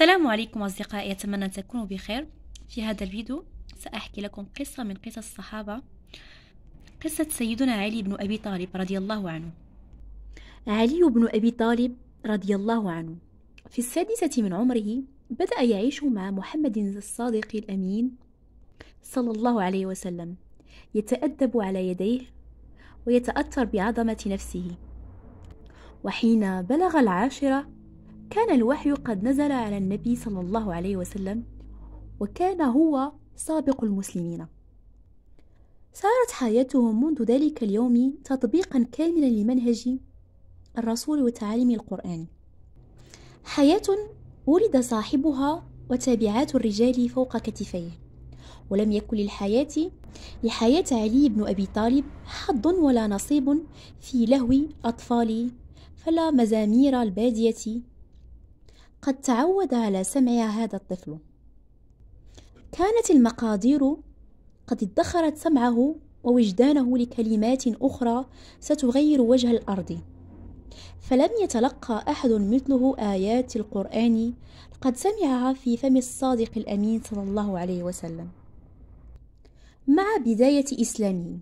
السلام عليكم أصدقائي أتمنى أن تكونوا بخير في هذا الفيديو سأحكي لكم قصة من قصص الصحابة قصة سيدنا علي بن أبي طالب رضي الله عنه علي بن أبي طالب رضي الله عنه في السادسة من عمره بدأ يعيش مع محمد الصادق الأمين صلى الله عليه وسلم يتأدب على يديه ويتأثر بعظمة نفسه وحين بلغ العاشرة كان الوحي قد نزل على النبي صلى الله عليه وسلم وكان هو سابق المسلمين صارت حياتهم منذ ذلك اليوم تطبيقا كاملا لمنهج الرسول وتعاليم القرآن حياة ولد صاحبها وتابعات الرجال فوق كتفيه ولم يكن للحياة لحياة علي بن أبي طالب حظ ولا نصيب في لهو أطفال فلا مزامير البادية قد تعود على سمعها هذا الطفل كانت المقادير قد ادخرت سمعه ووجدانه لكلمات أخرى ستغير وجه الأرض فلم يتلقى أحد مثله آيات القرآن قد سمعها في فم الصادق الأمين صلى الله عليه وسلم مع بداية إسلامه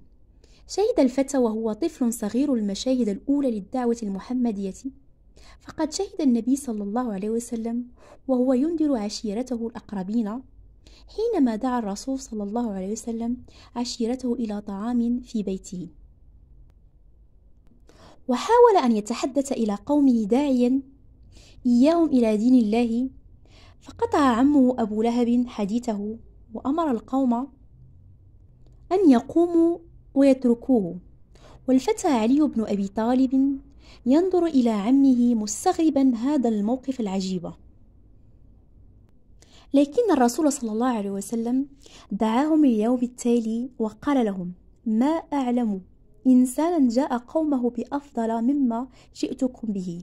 شهد الفتى وهو طفل صغير المشاهد الأولى للدعوة المحمدية فقد شهد النبي صلى الله عليه وسلم وهو ينذر عشيرته الأقربين حينما دعا الرسول صلى الله عليه وسلم عشيرته إلى طعام في بيته وحاول أن يتحدث إلى قومه داعيا إياهم إلى دين الله فقطع عمه أبو لهب حديثه وأمر القوم أن يقوموا ويتركوه والفتى علي بن أبي طالب ينظر إلى عمه مستغربا هذا الموقف العجيب لكن الرسول صلى الله عليه وسلم دعاهم اليوم التالي وقال لهم ما أعلم إنسانا جاء قومه بأفضل مما جئتكم به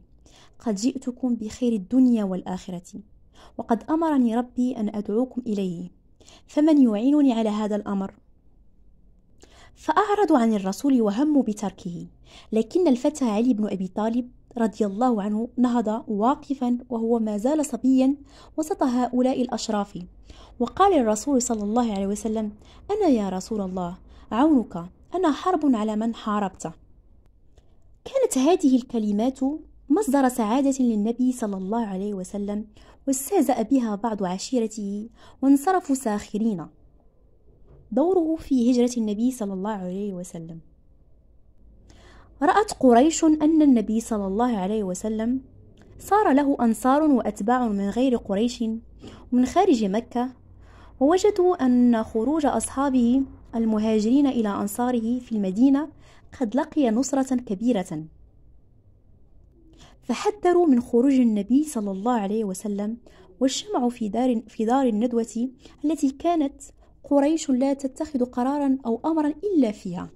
قد جئتكم بخير الدنيا والآخرة وقد أمرني ربي أن أدعوكم إليه فمن يعينني على هذا الأمر فأعرضوا عن الرسول وهموا بتركه لكن الفتى علي بن أبي طالب رضي الله عنه نهض واقفا وهو ما زال صبيا وسط هؤلاء الأشراف وقال الرسول صلى الله عليه وسلم أنا يا رسول الله عونك أنا حرب على من حاربته كانت هذه الكلمات مصدر سعادة للنبي صلى الله عليه وسلم واستهزأ بها بعض عشيرته وانصرفوا ساخرين دوره في هجرة النبي صلى الله عليه وسلم رأت قريش أن النبي صلى الله عليه وسلم صار له أنصار وأتباع من غير قريش ومن خارج مكة ووجدوا أن خروج أصحابه المهاجرين إلى أنصاره في المدينة قد لقي نصرة كبيرة فحذروا من خروج النبي صلى الله عليه وسلم والشمع في دار في دار الندوة التي كانت قريش لا تتخذ قرارا أو أمرا إلا فيها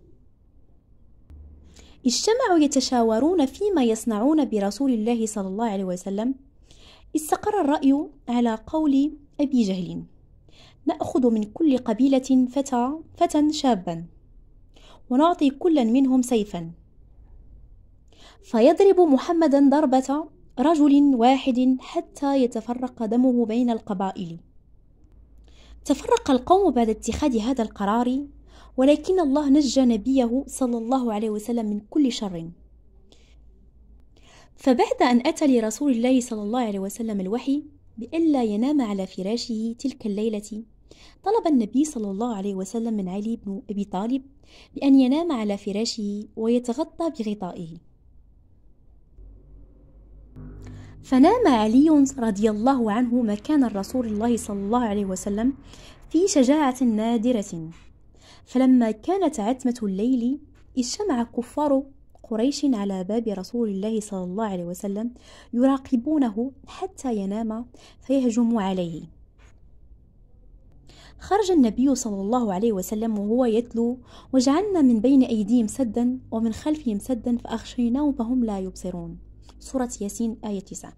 اجتمعوا يتشاورون فيما يصنعون برسول الله صلى الله عليه وسلم استقر الرأي على قول أبي جهل نأخذ من كل قبيلة فتى فتى شابا ونعطي كلا منهم سيفا فيضرب محمدا ضربة رجل واحد حتى يتفرق دمه بين القبائل تفرق القوم بعد اتخاذ هذا القرار ولكن الله نجى نبيه صلى الله عليه وسلم من كل شر فبعد أن أتى لرسول الله صلى الله عليه وسلم الوحي بألا ينام على فراشه تلك الليلة طلب النبي صلى الله عليه وسلم من علي بن أبي طالب بأن ينام على فراشه ويتغطى بغطائه فنام علي رضي الله عنه مكان رسول الله صلى الله عليه وسلم في شجاعة نادرة فلما كانت عتمة الليل اجتمع كفار قريش على باب رسول الله صلى الله عليه وسلم يراقبونه حتى ينام فيهجم عليه خرج النبي صلى الله عليه وسلم وهو يتلو وجعلنا من بين أيديهم سدا ومن خلفهم سدا فأخشيناهم فهم لا يبصرون سورة ياسين آية 9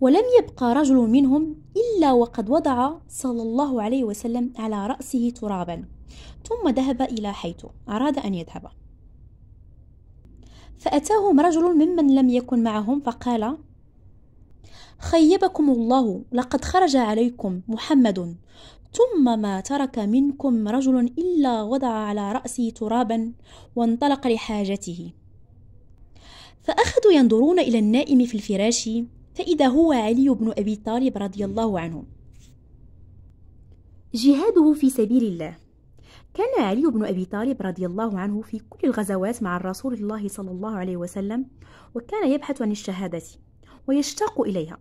ولم يبقى رجل منهم إلا وقد وضع صلى الله عليه وسلم على رأسه ترابا ثم ذهب إلى حيث أراد أن يذهب فأتاهم رجل ممن لم يكن معهم فقال خيبكم الله لقد خرج عليكم محمد ثم ما ترك منكم رجل إلا وضع على رأسه ترابا وانطلق لحاجته فأخذوا ينظرون إلى النائم في الفراش فإذا هو علي بن أبي طالب رضي الله عنه جهاده في سبيل الله كان علي بن أبي طالب رضي الله عنه في كل الغزوات مع رسول الله صلى الله عليه وسلم وكان يبحث عن الشهادة ويشتاق إليها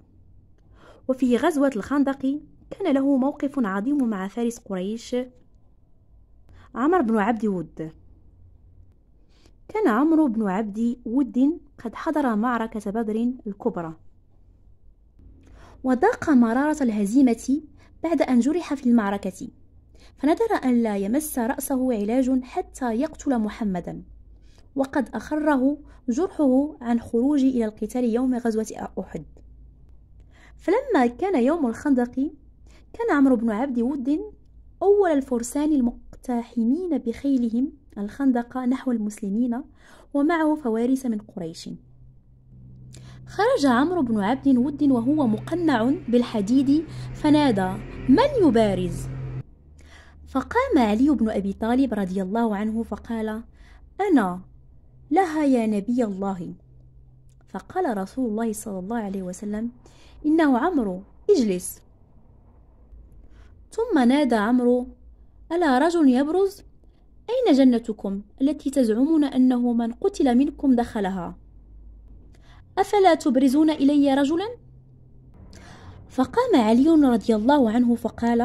وفي غزوة الخندق كان له موقف عظيم مع فارس قريش عمر بن عبد ود كان عمرو بن عبد ود قد حضر معركة بدر الكبرى وذاق مرارة الهزيمة بعد أن جرح في المعركة فنذر أن لا يمس رأسه علاج حتى يقتل محمدا وقد أخره جرحه عن خروج إلى القتال يوم غزوة أحد فلما كان يوم الخندق كان عمرو بن عبد ود أول الفرسان المقتحمين بخيلهم الخندق نحو المسلمين ومعه فوارس من قريش خرج عمرو بن عبد ود وهو مقنع بالحديد فنادى من يبارز فقام علي بن ابي طالب رضي الله عنه فقال انا لها يا نبي الله فقال رسول الله صلى الله عليه وسلم انه عمرو اجلس ثم نادى عمرو الا رجل يبرز أين جنتكم التي تزعمون أنه من قتل منكم دخلها؟ أفلا تبرزون إلي رجلا؟ فقام علي رضي الله عنه فقال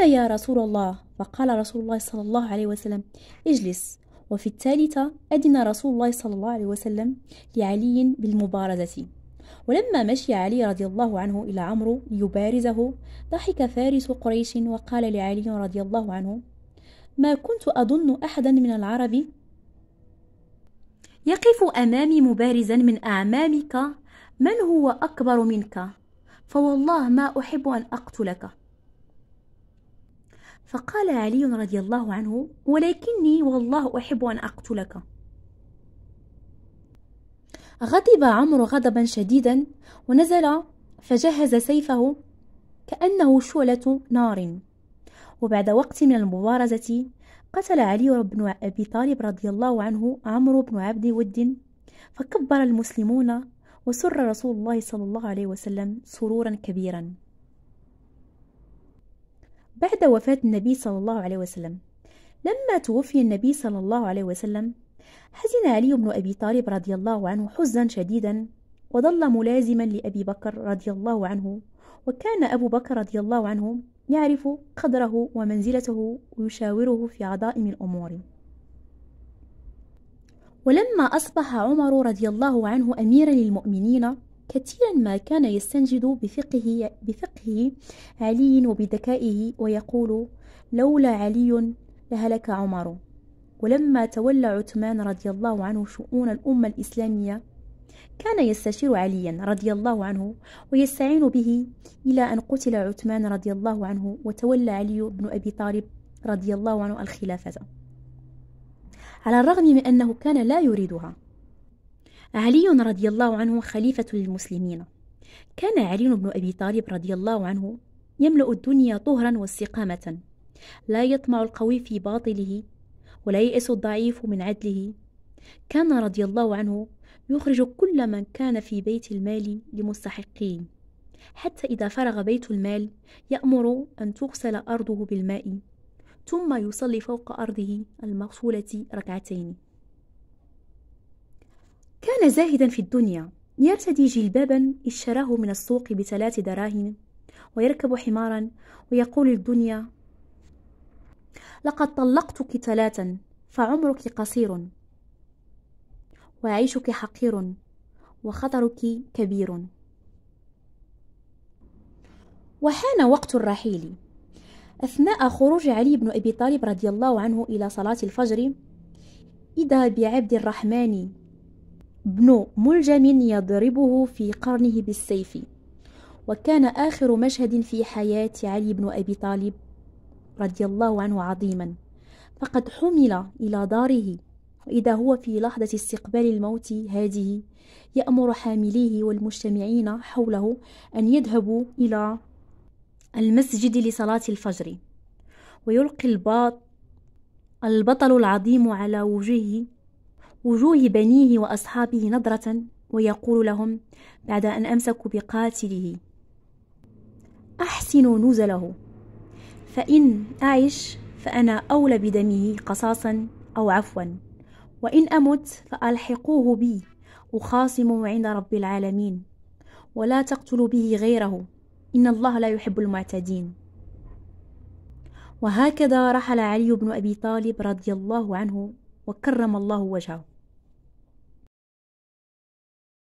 أنا يا رسول الله فقال رسول الله صلى الله عليه وسلم اجلس وفي الثالثة أدن رسول الله صلى الله عليه وسلم لعلي بالمبارزة ولما مشي علي رضي الله عنه إلى عمرو ليبارزه ضحك فارس قريش وقال لعلي رضي الله عنه ما كنت أظن أحدا من العرب يقف أمامي مبارزا من أعمامك من هو أكبر منك فوالله ما أحب أن أقتلك فقال علي رضي الله عنه ولكني والله أحب أن أقتلك غضب عمرو غضبا شديدا ونزل فجهز سيفه كأنه شعلة نار وبعد وقت من المبارزة قتل علي بن أبي طالب رضي الله عنه عمرو بن عبد ود فكبر المسلمون وسر رسول الله صلى الله عليه وسلم سرورا كبيرا بعد وفاة النبي صلى الله عليه وسلم لما توفي النبي صلى الله عليه وسلم حزن علي بن أبي طالب رضي الله عنه حزنا شديدا وظل ملازما لأبي بكر رضي الله عنه وكان أبو بكر رضي الله عنه يعرف قدره ومنزلته ويشاوره في عظائم الأمور ولما أصبح عمر رضي الله عنه أميرا للمؤمنين كثيرا ما كان يستنجد بفقه, بفقه علي وبذكائه ويقول لولا علي لهلك عمر ولما تولى عثمان رضي الله عنه شؤون الأمة الإسلامية كان يستشير عليا رضي الله عنه ويستعين به إلى أن قتل عثمان رضي الله عنه وتولى علي بن أبي طالب رضي الله عنه الخلافة على الرغم من أنه كان لا يريدها علي رضي الله عنه خليفة للمسلمين كان علي بن أبي طالب رضي الله عنه يملأ الدنيا طهرا واستقامة لا يطمع القوي في باطله ولا يئس الضعيف من عدله كان رضي الله عنه يخرج كل من كان في بيت المال لمستحقين حتى إذا فرغ بيت المال يأمر أن تغسل أرضه بالماء ثم يصلي فوق أرضه المغسولة ركعتين كان زاهدا في الدنيا يرتدي جلبابا اشتراه من السوق بثلاث دراهم ويركب حمارا ويقول الدنيا لقد طلقتك ثلاثا فعمرك قصير وعيشك حقير وخطرك كبير وحان وقت الرحيل أثناء خروج علي بن أبي طالب رضي الله عنه إلى صلاة الفجر إذا بعبد الرحمن بن ملجم يضربه في قرنه بالسيف وكان آخر مشهد في حياة علي بن أبي طالب رضي الله عنه عظيما فقد حمل إلى داره إذا هو في لحظة استقبال الموت هذه يأمر حامليه والمجتمعين حوله أن يذهبوا إلى المسجد لصلاة الفجر ويلقي الباط البطل العظيم على وجهه وجوه بنيه وأصحابه نظرة ويقول لهم بعد أن أمسكوا بقاتله أحسنوا نزله فإن أعش فأنا أولى بدمه قصاصا أو عفوا وإن أمت فألحقوه بي أخاصمه عند رب العالمين ولا تقتلوا به غيره إن الله لا يحب المعتدين وهكذا رحل علي بن أبي طالب رضي الله عنه وكرم الله وجهه